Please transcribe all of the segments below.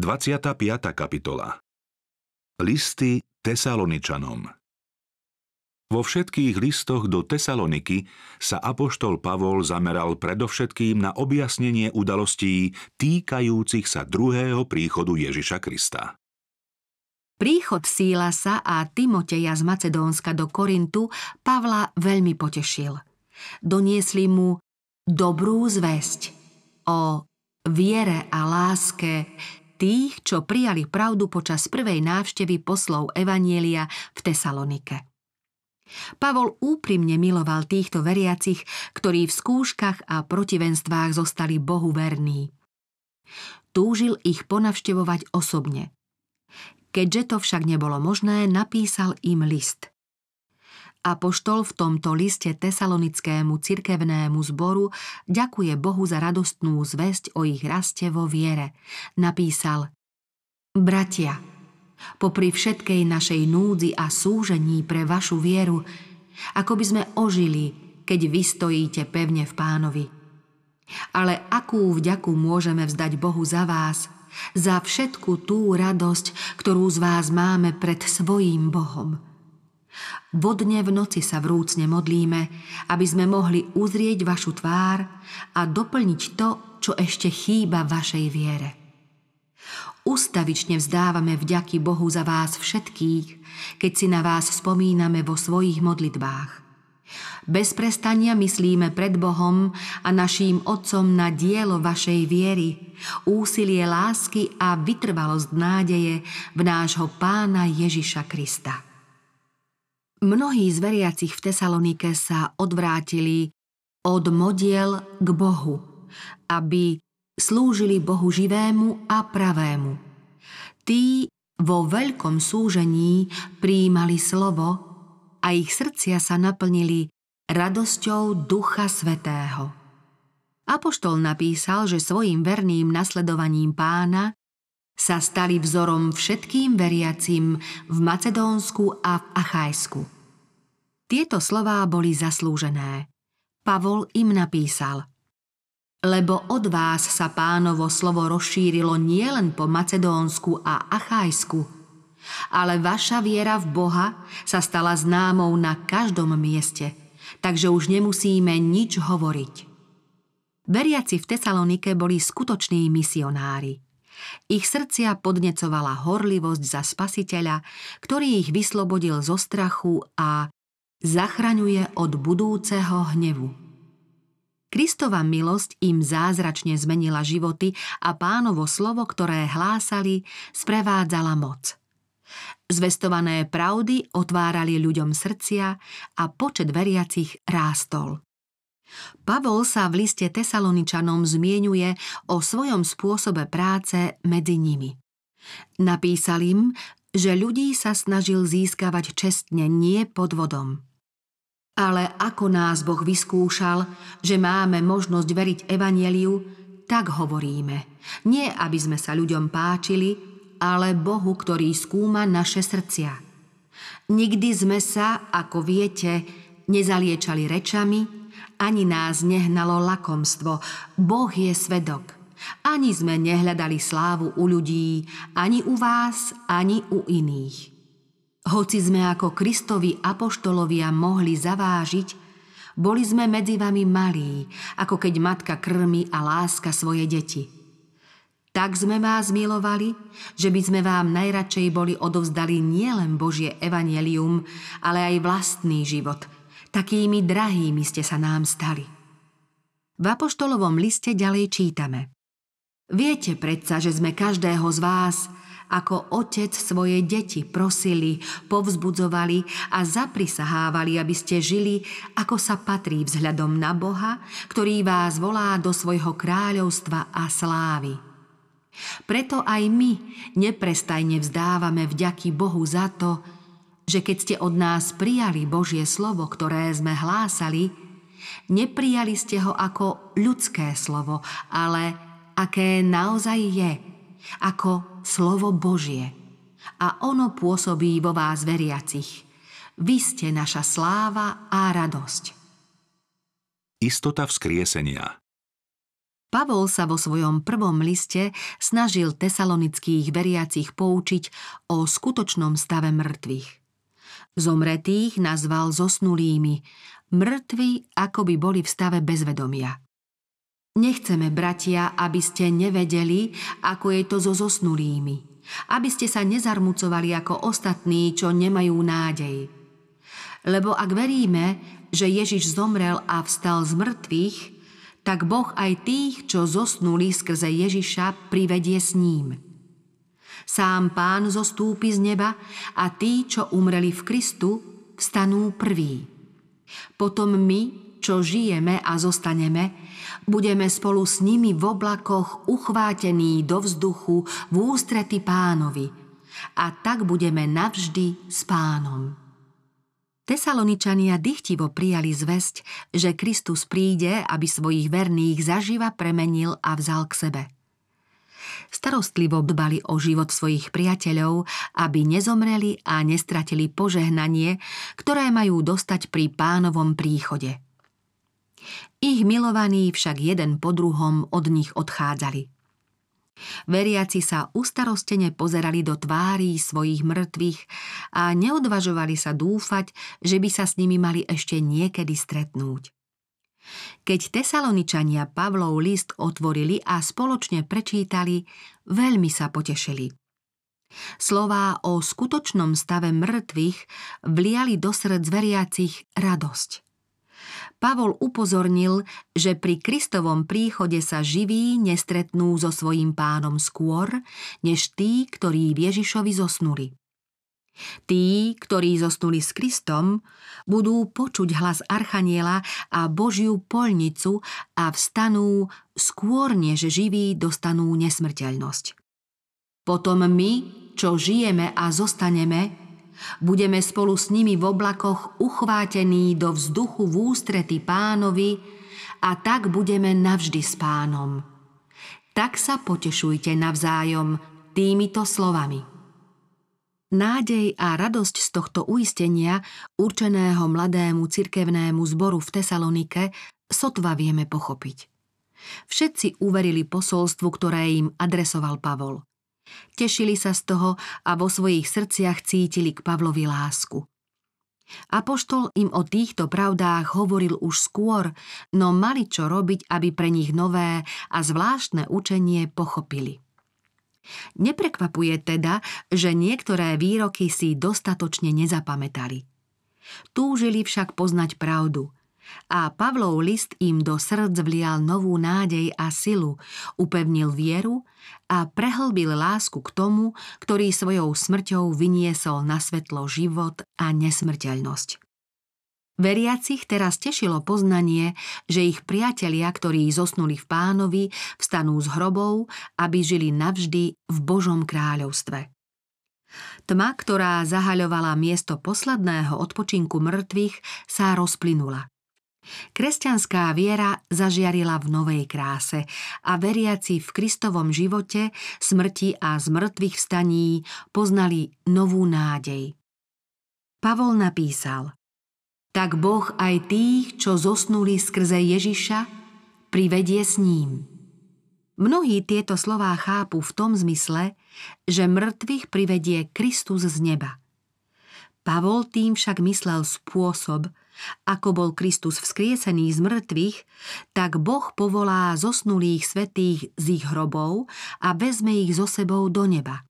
25. kapitola Listy Tesaloničanom Vo všetkých listoch do Tesaloniky sa apoštol Pavol zameral predovšetkým na objasnenie udalostí týkajúcich sa druhého príchodu Ježiša Krista. Príchod Sílasa a Timoteja z Macedónska do Korintu Pavla veľmi potešil. Doniesli mu dobrú zväzť o viere a láske tých, čo prijali pravdu počas prvej návštevy poslov Evanielia v Tesalonike. Pavol úprimne miloval týchto veriacich, ktorí v skúškach a protivenstvách zostali Bohu verní. Túžil ich ponavštevovať osobne. Keďže to však nebolo možné, napísal im list. Apoštol v tomto liste tesalonickému cirkevnému zboru ďakuje Bohu za radostnú zväzť o ich raste vo viere. Napísal Bratia, popri všetkej našej núdzi a súžení pre vašu vieru, ako by sme ožili, keď vy stojíte pevne v pánovi. Ale akú vďaku môžeme vzdať Bohu za vás, za všetku tú radosť, ktorú z vás máme pred svojím Bohom – Vodne v noci sa vrúcne modlíme, aby sme mohli uzrieť vašu tvár a doplniť to, čo ešte chýba vašej viere. Ustavične vzdávame vďaky Bohu za vás všetkých, keď si na vás spomíname vo svojich modlitbách. Bez prestania myslíme pred Bohom a naším Otcom na dielo vašej viery, úsilie lásky a vytrvalosť nádeje v nášho Pána Ježiša Krista. Mnohí z veriacich v Tesalonike sa odvrátili od modiel k Bohu, aby slúžili Bohu živému a pravému. Tí vo veľkom súžení prijímali slovo a ich srdcia sa naplnili radosťou Ducha Svetého. Apoštol napísal, že svojim verným nasledovaním pána sa stali vzorom všetkým veriacim v Macedónsku a v Achajsku. Tieto slová boli zaslúžené. Pavol im napísal Lebo od vás sa pánovo slovo rozšírilo nielen po Macedónsku a Achajsku, ale vaša viera v Boha sa stala známou na každom mieste, takže už nemusíme nič hovoriť. Veriaci v Tesalonike boli skutoční misionári – ich srdcia podnecovala horlivosť za spasiteľa, ktorý ich vyslobodil zo strachu a zachraňuje od budúceho hnevu. Kristova milosť im zázračne zmenila životy a pánovo slovo, ktoré hlásali, sprevádzala moc. Zvestované pravdy otvárali ľuďom srdcia a počet veriacich rástol. Pavol sa v liste Tesaloničanom zmienuje o svojom spôsobe práce medzi nimi. Napísal im, že ľudí sa snažil získavať čestne, nie podvodom. Ale ako nás Boh vyskúšal, že máme možnosť veriť Evanieliu, tak hovoríme. Nie, aby sme sa ľuďom páčili, ale Bohu, ktorý skúma naše srdcia. Nikdy sme sa, ako viete, nezaliečali rečami, ani nás nehnalo lakomstvo. Boh je svedok. Ani sme nehľadali slávu u ľudí, ani u vás, ani u iných. Hoci sme ako Kristovi apoštolovia mohli zavážiť, boli sme medzi vami malí, ako keď matka krmi a láska svoje deti. Tak sme vás milovali, že by sme vám najradšej boli odovzdali nielen Božie Evanelium, ale aj vlastný život – Takými drahými ste sa nám stali. V apoštolovom liste ďalej čítame. Viete predsa, že sme každého z vás, ako otec svoje deti prosili, povzbudzovali a zaprisahávali, aby ste žili, ako sa patrí vzhľadom na Boha, ktorý vás volá do svojho kráľovstva a slávy. Preto aj my neprestajne vzdávame vďaky Bohu za to, že keď ste od nás prijali Božie slovo, ktoré sme hlásali, neprijali ste ho ako ľudské slovo, ale aké naozaj je, ako slovo Božie. A ono pôsobí vo vás veriacich. Vy ste naša sláva a radosť. Istota vzkriesenia Pavol sa vo svojom prvom liste snažil tesalonických veriacich poučiť o skutočnom stave mŕtvych. Zomretých nazval zosnulými, mŕtvi ako by boli v stave bezvedomia. Nechceme, bratia, aby ste nevedeli, ako je to so zosnulými, aby ste sa nezarmucovali ako ostatní, čo nemajú nádej. Lebo ak veríme, že Ježiš zomrel a vstal z mŕtvych, tak Boh aj tých, čo zosnuli skrze Ježiša, privedie s ním – Sám pán zostúpi z neba a tí, čo umreli v Kristu, vstanú prví. Potom my, čo žijeme a zostaneme, budeme spolu s nimi v oblakoch uchvátení do vzduchu v ústrety pánovi a tak budeme navždy s pánom. Tesaloničania dychtivo prijali zväzť, že Kristus príde, aby svojich verných zaživa premenil a vzal k sebe – starostlivo dbali o život svojich priateľov, aby nezomreli a nestratili požehnanie, ktoré majú dostať pri pánovom príchode. Ich milovaní však jeden po druhom od nich odchádzali. Veriaci sa ustarostene pozerali do tvárí svojich mŕtvych a neodvažovali sa dúfať, že by sa s nimi mali ešte niekedy stretnúť. Keď tesaloničania Pavlov list otvorili a spoločne prečítali, veľmi sa potešili. Slová o skutočnom stave mŕtvych vliali do srdc veriacich radosť. Pavol upozornil, že pri Kristovom príchode sa živí nestretnú so svojím pánom skôr, než tí, ktorí v Ježišovi zosnuli. Tí, ktorí zosnuli s Kristom, budú počuť hlas Archaniela a Božiu polnicu a vstanú skôr, než živí dostanú nesmrteľnosť. Potom my, čo žijeme a zostaneme, budeme spolu s nimi v oblakoch uchvátení do vzduchu v ústrety pánovi a tak budeme navždy s pánom. Tak sa potešujte navzájom týmito slovami. Nádej a radosť z tohto uistenia, určeného mladému cirkevnému zboru v Tesalonike, sotva vieme pochopiť. Všetci uverili posolstvu, ktoré im adresoval Pavol. Tešili sa z toho a vo svojich srdciach cítili k Pavlovi lásku. Apoštol im o týchto pravdách hovoril už skôr, no mali čo robiť, aby pre nich nové a zvláštne učenie pochopili. Neprekvapuje teda, že niektoré výroky si dostatočne nezapamätali. Túžili však poznať pravdu a Pavlov list im do srdc vlial novú nádej a silu, upevnil vieru a prehlbil lásku k tomu, ktorý svojou smrťou vyniesol na svetlo život a nesmrteľnosť. Veriacich teraz tešilo poznanie, že ich priatelia, ktorí zosnuli v pánovi, vstanú z hrobov, aby žili navždy v Božom kráľovstve. Tma, ktorá zahaľovala miesto posledného odpočinku mŕtvych, sa rozplynula. Kresťanská viera zažiarila v novej kráse a veriaci v Kristovom živote, smrti a zmrtvých vstaní poznali novú nádej. Pavol napísal – tak Boh aj tých, čo zosnuli skrze Ježiša, privedie s ním. Mnohí tieto slová chápu v tom zmysle, že mŕtvych privedie Kristus z neba. Pavol tým však myslel spôsob, ako bol Kristus vzkriesený z mŕtvych, tak Boh povolá zosnulých svetých z ich hrobov a vezme ich zo sebou do neba.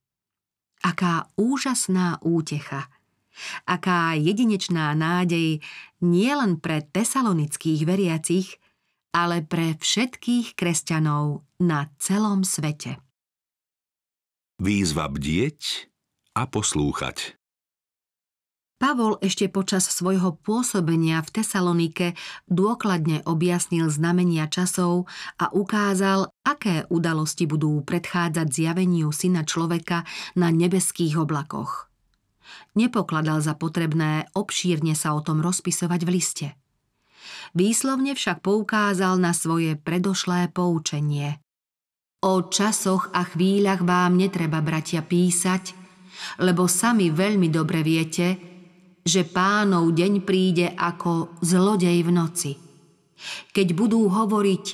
Aká úžasná útecha – Aká jedinečná nádej nie len pre tesalonických veriacich, ale pre všetkých kresťanov na celom svete. Výzva bdieť a poslúchať Pavol ešte počas svojho pôsobenia v Tesalonike dôkladne objasnil znamenia časov a ukázal, aké udalosti budú predchádzať zjaveniu syna človeka na nebeských oblakoch – nepokladal za potrebné obšírne sa o tom rozpisovať v liste. Výslovne však poukázal na svoje predošlé poučenie. O časoch a chvíľach vám netreba, bratia, písať, lebo sami veľmi dobre viete, že pánov deň príde ako zlodej v noci. Keď budú hovoriť,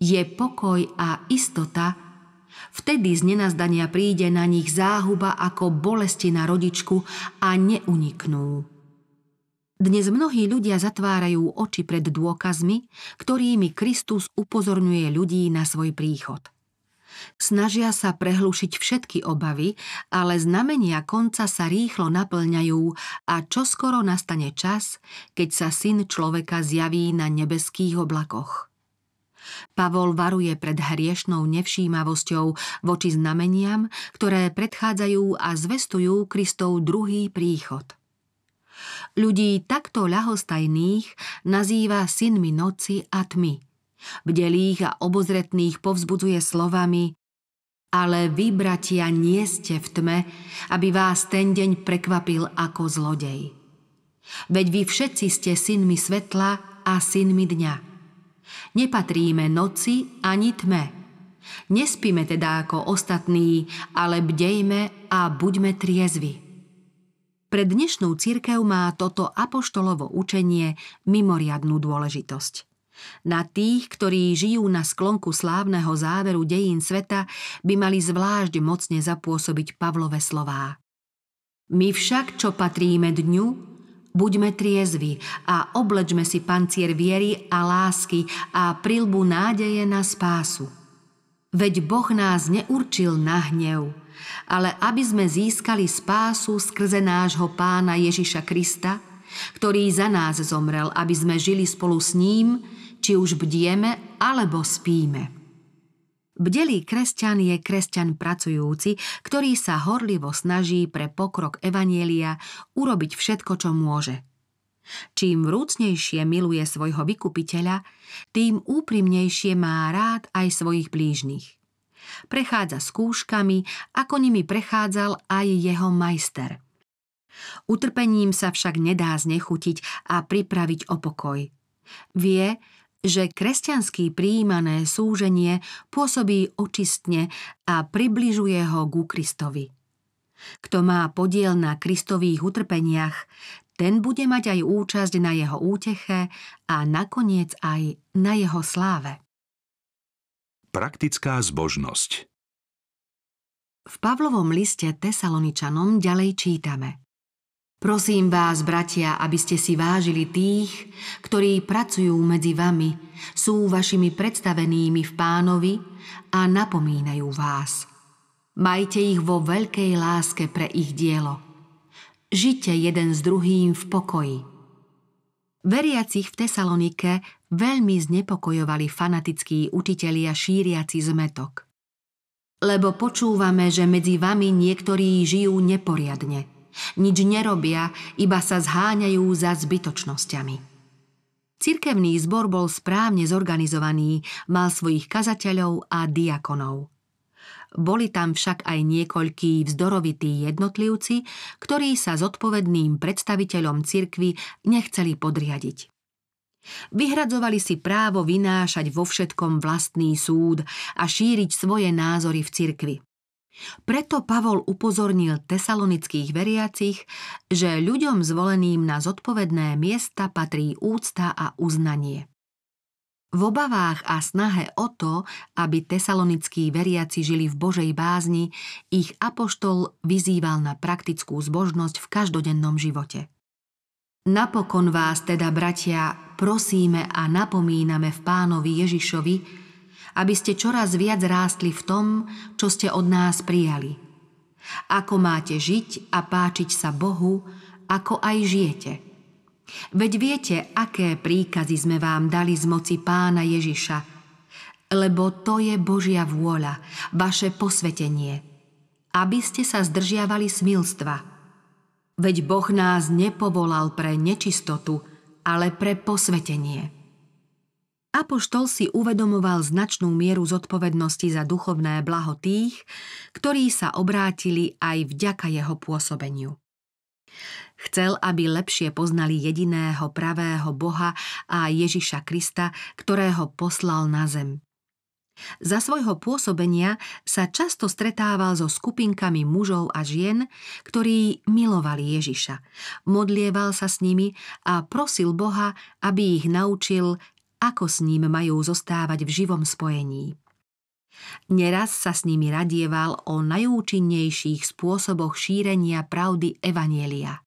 je pokoj a istota, Vtedy z nenazdania príde na nich záhuba ako bolesti na rodičku a neuniknú. Dnes mnohí ľudia zatvárajú oči pred dôkazmi, ktorými Kristus upozorňuje ľudí na svoj príchod. Snažia sa prehlušiť všetky obavy, ale znamenia konca sa rýchlo naplňajú a čoskoro nastane čas, keď sa syn človeka zjaví na nebeských oblakoch. Pavol varuje pred hriešnou nevšímavosťou voči znameniam, ktoré predchádzajú a zvestujú Kristov druhý príchod. Ľudí takto ľahostajných nazýva synmi noci a tmy. Bdelých a obozretných povzbudzuje slovami Ale vy, bratia, nie ste v tme, aby vás ten deň prekvapil ako zlodej. Veď vy všetci ste synmi svetla a synmi dňa. Nepatríme noci ani tme. Nespíme teda ako ostatní, ale bdejme a buďme triezvi. Pre dnešnú církev má toto apoštolovo učenie mimoriadnú dôležitosť. Na tých, ktorí žijú na sklonku slávneho záveru dejín sveta, by mali zvlášť mocne zapôsobiť Pavlové slová. My však, čo patríme dňu, Buďme triezvi a oblečme si pancier viery a lásky a prilbu nádeje na spásu. Veď Boh nás neurčil na hnev, ale aby sme získali spásu skrze nášho pána Ježiša Krista, ktorý za nás zomrel, aby sme žili spolu s ním, či už bdieme alebo spíme. Bdelý kresťan je kresťan pracujúci, ktorý sa horlivo snaží pre pokrok Evanielia urobiť všetko, čo môže. Čím vrúcnejšie miluje svojho vykupiteľa, tým úprimnejšie má rád aj svojich blížnych. Prechádza skúškami, ako nimi prechádzal aj jeho majster. Utrpením sa však nedá znechutiť a pripraviť o pokoj. Vie, že kresťanský príjmané súženie pôsobí očistne a približuje ho ku Kristovi. Kto má podiel na Kristových utrpeniach, ten bude mať aj účasť na jeho úteche a nakoniec aj na jeho sláve. Praktická zbožnosť v Pavlovom liste Tesaloničanom ďalej čítame. Prosím vás, bratia, aby ste si vážili tých, ktorí pracujú medzi vami, sú vašimi predstavenými v pánovi a napomínajú vás. Majte ich vo veľkej láske pre ich dielo. Žite jeden s druhým v pokoji. Veriacich v Tesalonike veľmi znepokojovali fanatickí učitelia šíriaci zmetok. Lebo počúvame, že medzi vami niektorí žijú neporiadne – nič nerobia, iba sa zháňajú za zbytočnosťami. Cirkevný zbor bol správne zorganizovaný, mal svojich kazateľov a diakonov. Boli tam však aj niekoľkí vzdorovití jednotlivci, ktorí sa zodpovedným predstaviteľom cirkvy nechceli podriadiť. Vyhradzovali si právo vynášať vo všetkom vlastný súd a šíriť svoje názory v cirkvi. Preto Pavol upozornil tesalonických veriacich, že ľuďom zvoleným na zodpovedné miesta patrí úcta a uznanie. V obavách a snahe o to, aby tesalonickí veriaci žili v Božej bázni, ich apoštol vyzýval na praktickú zbožnosť v každodennom živote. Napokon vás teda, bratia, prosíme a napomíname v pánovi Ježišovi, aby ste čoraz viac rástli v tom, čo ste od nás prijali. Ako máte žiť a páčiť sa Bohu, ako aj žijete. Veď viete, aké príkazy sme vám dali z moci pána Ježiša, lebo to je Božia vôľa, vaše posvetenie, aby ste sa zdržiavali smilstva. Veď Boh nás nepovolal pre nečistotu, ale pre posvetenie. Apoštol si uvedomoval značnú mieru zodpovednosti za duchovné blaho tých, ktorí sa obrátili aj vďaka jeho pôsobeniu. Chcel, aby lepšie poznali jediného pravého Boha a Ježiša Krista, ktorého poslal na zem. Za svojho pôsobenia sa často stretával so skupinkami mužov a žien, ktorí milovali Ježiša. Modlieval sa s nimi a prosil Boha, aby ich naučil ako s ním majú zostávať v živom spojení. Neraz sa s nimi radieval o najúčinnejších spôsoboch šírenia pravdy Evanielia.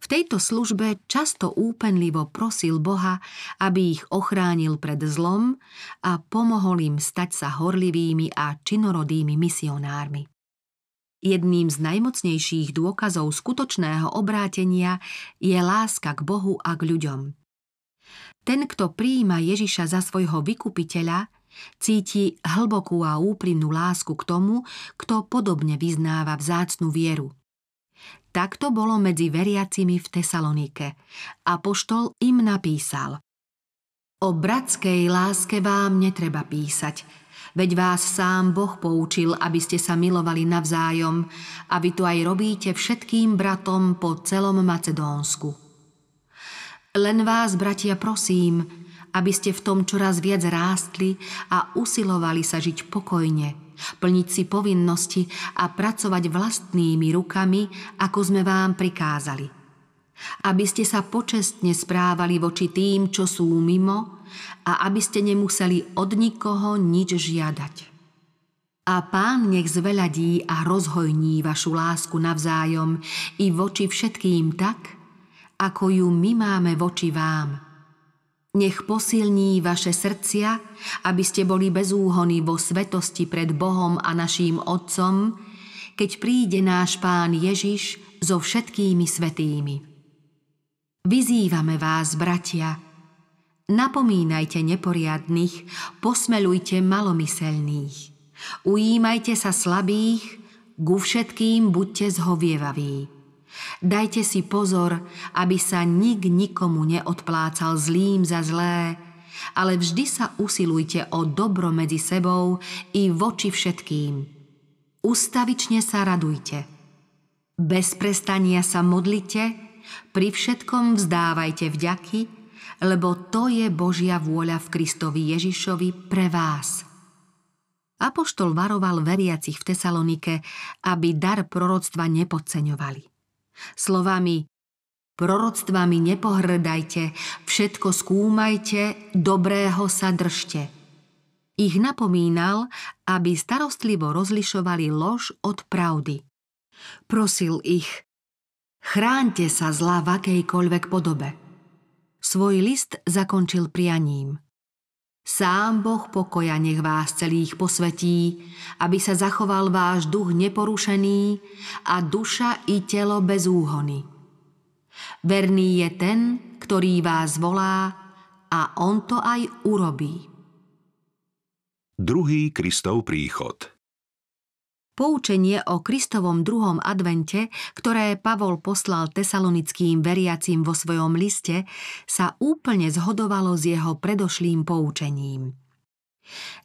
V tejto službe často úpenlivo prosil Boha, aby ich ochránil pred zlom a pomohol im stať sa horlivými a činorodými misionármi. Jedným z najmocnejších dôkazov skutočného obrátenia je láska k Bohu a k ľuďom – ten, kto prijíma Ježiša za svojho vykupiteľa, cíti hlbokú a úprimnú lásku k tomu, kto podobne vyznáva vzácnu vieru. Takto bolo medzi veriacimi v Tesalonike. Apoštol im napísal O bratskej láske vám netreba písať, veď vás sám Boh poučil, aby ste sa milovali navzájom a vy to aj robíte všetkým bratom po celom Macedónsku. Len vás, bratia, prosím, aby ste v tom čoraz viac rástli a usilovali sa žiť pokojne, plniť si povinnosti a pracovať vlastnými rukami, ako sme vám prikázali. Aby ste sa počestne správali voči tým, čo sú mimo a aby ste nemuseli od nikoho nič žiadať. A pán nech zveľadí a rozhojní vašu lásku navzájom i voči všetkým tak, ako ju my máme voči vám. Nech posilní vaše srdcia, aby ste boli bezúhony vo svetosti pred Bohom a naším Otcom, keď príde náš Pán Ježiš so všetkými svetými. Vyzývame vás, bratia, napomínajte neporiadných, posmelujte malomyselných, ujímajte sa slabých, ku všetkým buďte zhovievaví Dajte si pozor, aby sa nik nikomu neodplácal zlým za zlé, ale vždy sa usilujte o dobro medzi sebou i voči všetkým. Ustavične sa radujte. Bez prestania sa modlite, pri všetkom vzdávajte vďaky, lebo to je Božia vôľa v Kristovi Ježišovi pre vás. Apoštol varoval veriacich v Tesalonike, aby dar proroctva nepodceňovali. Slovami Proroctvami nepohrdajte, všetko skúmajte, dobrého sa držte. Ich napomínal, aby starostlivo rozlišovali lož od pravdy. Prosil ich, chránte sa zla v akejkoľvek podobe. Svoj list zakončil prianím – Sám Boh pokoja nech vás celých posvetí, aby sa zachoval váš duch neporušený a duša i telo bez úhony. Verný je ten, ktorý vás volá a on to aj urobí. Druhý Kristov príchod – Poučenie o Kristovom druhom advente, ktoré Pavol poslal tesalonickým veriacím vo svojom liste, sa úplne zhodovalo s jeho predošlým poučením.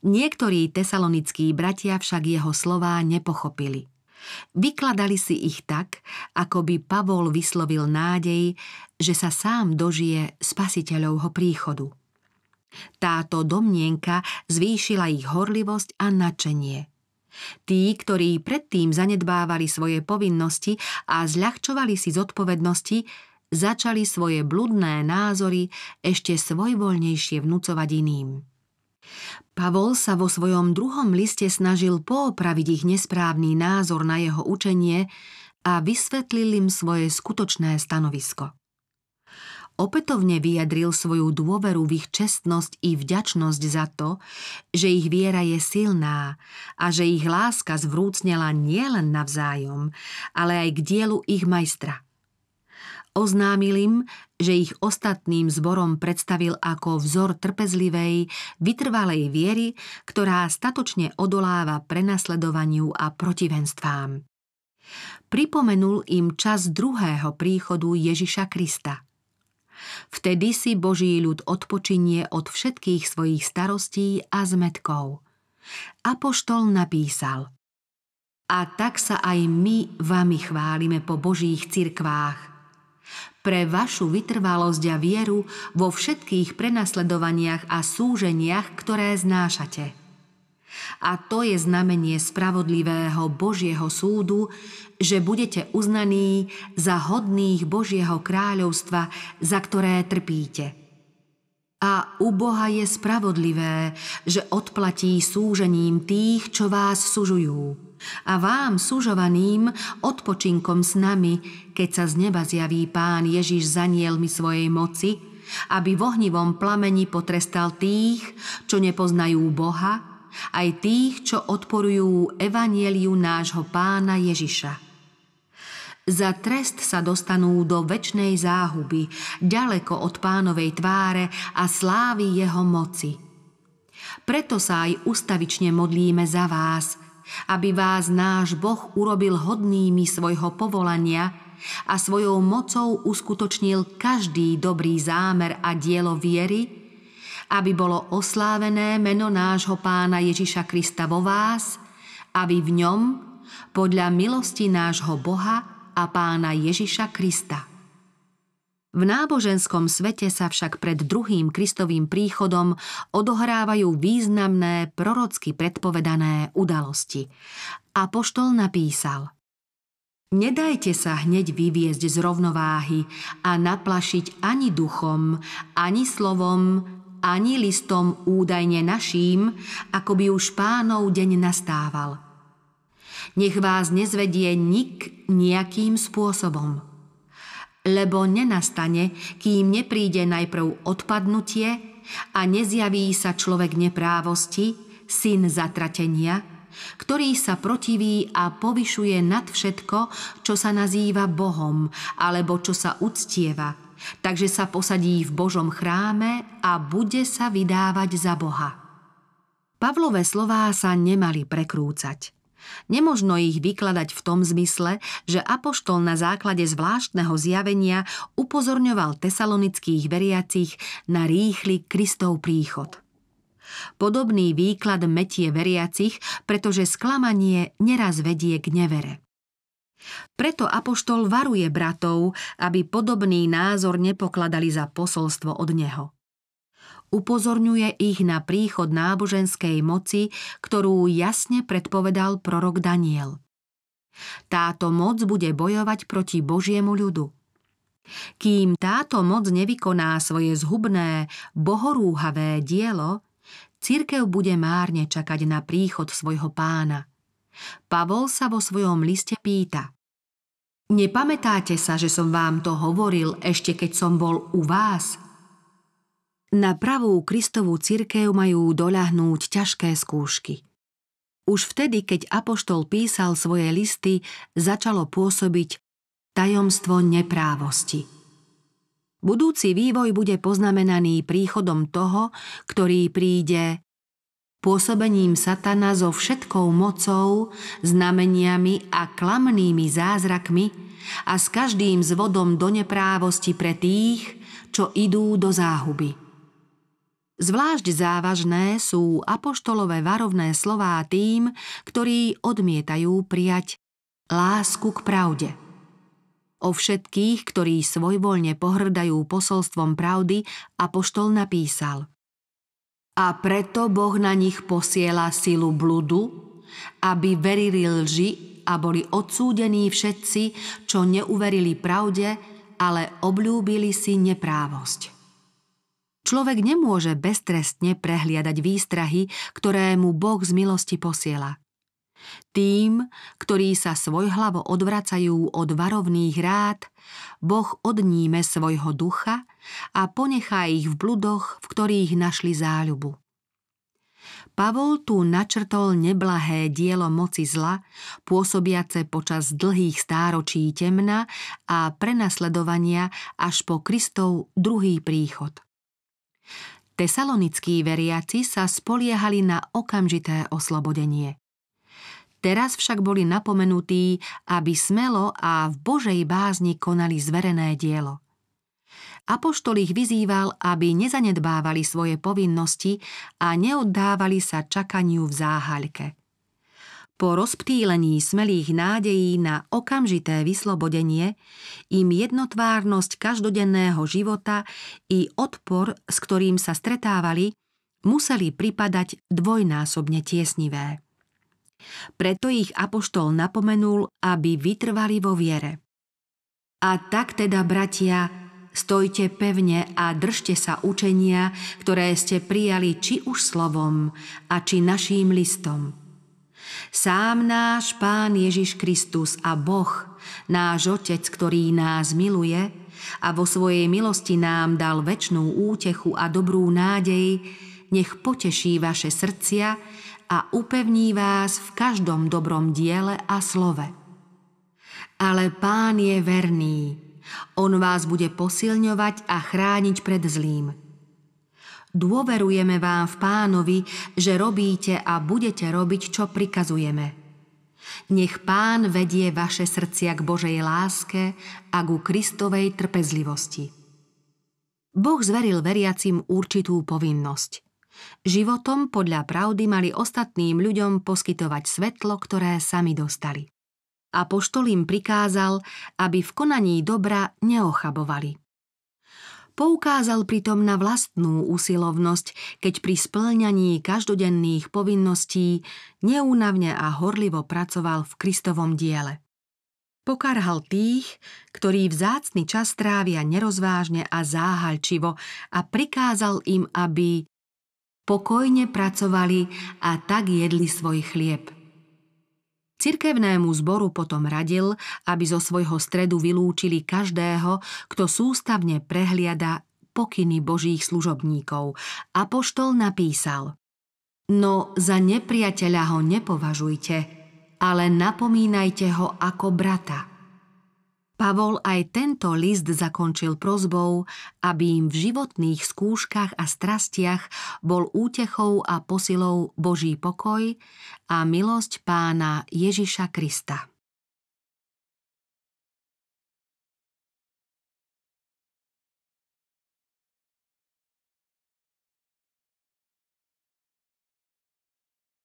Niektorí tesalonickí bratia však jeho slová nepochopili. Vykladali si ich tak, ako by Pavol vyslovil nádej, že sa sám dožije spasiteľovho príchodu. Táto domnienka zvýšila ich horlivosť a nadšenie. Tí, ktorí predtým zanedbávali svoje povinnosti a zľahčovali si zodpovednosti, začali svoje bludné názory ešte svojvoľnejšie vnúcovať iným. Pavol sa vo svojom druhom liste snažil poopraviť ich nesprávny názor na jeho učenie a vysvetlil im svoje skutočné stanovisko opätovne vyjadril svoju dôveru v ich čestnosť i vďačnosť za to, že ich viera je silná a že ich láska zvrúcnela nielen navzájom, ale aj k dielu ich majstra. Oznámil im, že ich ostatným zborom predstavil ako vzor trpezlivej, vytrvalej viery, ktorá statočne odoláva prenasledovaniu a protivenstvám. Pripomenul im čas druhého príchodu Ježiša Krista – Vtedy si Boží ľud odpočinie od všetkých svojich starostí a zmetkov. Apoštol napísal A tak sa aj my vami chválime po Božích cirkvách. Pre vašu vytrvalosť a vieru vo všetkých prenasledovaniach a súženiach, ktoré znášate – a to je znamenie spravodlivého Božieho súdu, že budete uznaní za hodných Božieho kráľovstva, za ktoré trpíte. A u Boha je spravodlivé, že odplatí súžením tých, čo vás sužujú. A vám, sužovaným, odpočinkom s nami, keď sa z neba zjaví Pán Ježiš za nielmi svojej moci, aby v ohnivom plameni potrestal tých, čo nepoznajú Boha, aj tých, čo odporujú evanieliu nášho pána Ježiša. Za trest sa dostanú do väčnej záhuby, ďaleko od pánovej tváre a slávy jeho moci. Preto sa aj ustavične modlíme za vás, aby vás náš Boh urobil hodnými svojho povolania a svojou mocou uskutočnil každý dobrý zámer a dielo viery, aby bolo oslávené meno nášho pána Ježiša Krista vo vás, aby v ňom, podľa milosti nášho Boha a pána Ježiša Krista. V náboženskom svete sa však pred druhým Kristovým príchodom odohrávajú významné prorocky predpovedané udalosti. A poštol napísal – Nedajte sa hneď vyviezť z rovnováhy a naplašiť ani duchom, ani slovom, ani listom údajne naším, ako by už pánov deň nastával. Nech vás nezvedie nik nejakým spôsobom. Lebo nenastane, kým nepríde najprv odpadnutie a nezjaví sa človek neprávosti, syn zatratenia, ktorý sa protiví a povyšuje nad všetko, čo sa nazýva Bohom, alebo čo sa uctieva – Takže sa posadí v Božom chráme a bude sa vydávať za Boha. Pavlové slová sa nemali prekrúcať. Nemožno ich vykladať v tom zmysle, že Apoštol na základe zvláštneho zjavenia upozorňoval tesalonických veriacich na rýchly Kristov príchod. Podobný výklad metie veriacich, pretože sklamanie neraz vedie k nevere. Preto Apoštol varuje bratov, aby podobný názor nepokladali za posolstvo od neho. Upozorňuje ich na príchod náboženskej moci, ktorú jasne predpovedal prorok Daniel. Táto moc bude bojovať proti Božiemu ľudu. Kým táto moc nevykoná svoje zhubné, bohorúhavé dielo, cirkev bude márne čakať na príchod svojho pána. Pavol sa vo svojom liste pýta – Nepamätáte sa, že som vám to hovoril ešte keď som bol u vás? Na pravú Kristovú cirkev majú doľahnúť ťažké skúšky. Už vtedy, keď Apoštol písal svoje listy, začalo pôsobiť tajomstvo neprávosti. Budúci vývoj bude poznamenaný príchodom toho, ktorý príde pôsobením satana so všetkou mocou, znameniami a klamnými zázrakmi a s každým zvodom do neprávosti pre tých, čo idú do záhuby. Zvlášť závažné sú apoštolové varovné slová tým, ktorí odmietajú prijať lásku k pravde. O všetkých, ktorí svojvoľne pohrdajú posolstvom pravdy, apoštol napísal – a preto Boh na nich posiela silu bludu, aby verili lži a boli odsúdení všetci, čo neuverili pravde, ale obľúbili si neprávosť. Človek nemôže beztrestne prehliadať výstrahy, ktoré mu Boh z milosti posiela. Tým, ktorí sa hlavo odvracajú od varovných rád, Boh odníme svojho ducha a ponechá ich v bludoch, v ktorých našli záľubu. Pavol tu načrtol neblahé dielo moci zla, pôsobiace počas dlhých stáročí temna a prenasledovania až po Kristov druhý príchod. Tesalonickí veriaci sa spoliehali na okamžité oslobodenie. Teraz však boli napomenutí, aby smelo a v Božej bázni konali zverené dielo. Apoštol ich vyzýval, aby nezanedbávali svoje povinnosti a neoddávali sa čakaniu v záhaľke. Po rozptýlení smelých nádejí na okamžité vyslobodenie im jednotvárnosť každodenného života i odpor, s ktorým sa stretávali, museli pripadať dvojnásobne tiesnivé. Preto ich apoštol napomenul, aby vytrvali vo viere. A tak teda, bratia, stojte pevne a držte sa učenia, ktoré ste prijali či už slovom a či naším listom. Sám náš Pán Ježiš Kristus a Boh, náš Otec, ktorý nás miluje a vo svojej milosti nám dal väčšnú útechu a dobrú nádej, nech poteší vaše srdcia a upevní vás v každom dobrom diele a slove. Ale Pán je verný, on vás bude posilňovať a chrániť pred zlým. Dôverujeme vám v pánovi, že robíte a budete robiť, čo prikazujeme. Nech pán vedie vaše srdcia k Božej láske a ku Kristovej trpezlivosti. Boh zveril veriacim určitú povinnosť. Životom podľa pravdy mali ostatným ľuďom poskytovať svetlo, ktoré sami dostali a poštol im prikázal, aby v konaní dobra neochabovali. Poukázal pritom na vlastnú usilovnosť, keď pri splňaní každodenných povinností neúnavne a horlivo pracoval v Kristovom diele. Pokarhal tých, ktorí vzácny čas trávia nerozvážne a záhalčivo a prikázal im, aby pokojne pracovali a tak jedli svoj chlieb. Cirkevnému zboru potom radil, aby zo svojho stredu vylúčili každého, kto sústavne prehliada pokyny božích služobníkov. Apoštol napísal No za nepriateľa ho nepovažujte, ale napomínajte ho ako brata – Pavol aj tento list zakončil prozbou, aby im v životných skúškach a strastiach bol útechou a posilou Boží pokoj a milosť pána Ježiša Krista.